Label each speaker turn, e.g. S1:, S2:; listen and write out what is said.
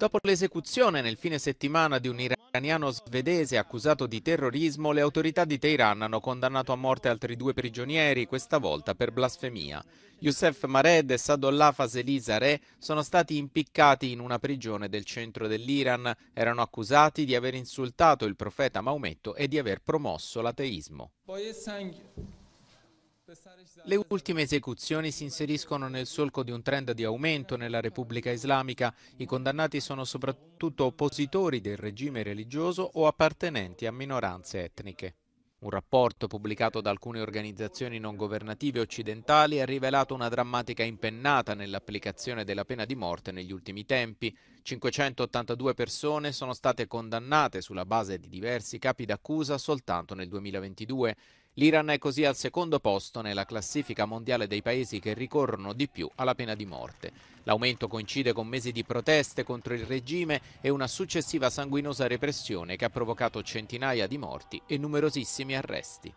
S1: Dopo l'esecuzione nel fine settimana di un iraniano svedese accusato di terrorismo, le autorità di Teheran hanno condannato a morte altri due prigionieri, questa volta per blasfemia. Youssef Mared e Sadollah Faseli Zareh sono stati impiccati in una prigione del centro dell'Iran. Erano accusati di aver insultato il profeta Maometto e di aver promosso l'ateismo. Le ultime esecuzioni si inseriscono nel solco di un trend di aumento nella Repubblica Islamica. I condannati sono soprattutto oppositori del regime religioso o appartenenti a minoranze etniche. Un rapporto pubblicato da alcune organizzazioni non governative occidentali ha rivelato una drammatica impennata nell'applicazione della pena di morte negli ultimi tempi. 582 persone sono state condannate sulla base di diversi capi d'accusa soltanto nel 2022. L'Iran è così al secondo posto nella classifica mondiale dei paesi che ricorrono di più alla pena di morte. L'aumento coincide con mesi di proteste contro il regime e una successiva sanguinosa repressione che ha provocato centinaia di
S2: morti e numerosissimi arresti.